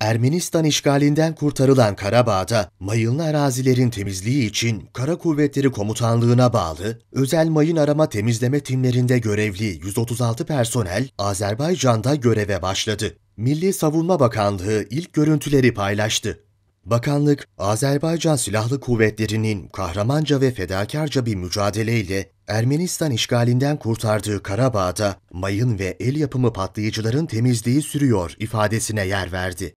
Ermenistan işgalinden kurtarılan Karabağ'da mayınlı arazilerin temizliği için Kara Kuvvetleri Komutanlığı'na bağlı özel mayın arama temizleme timlerinde görevli 136 personel Azerbaycan'da göreve başladı. Milli Savunma Bakanlığı ilk görüntüleri paylaştı. Bakanlık, Azerbaycan Silahlı Kuvvetleri'nin kahramanca ve fedakarca bir mücadeleyle Ermenistan işgalinden kurtardığı Karabağ'da mayın ve el yapımı patlayıcıların temizliği sürüyor ifadesine yer verdi.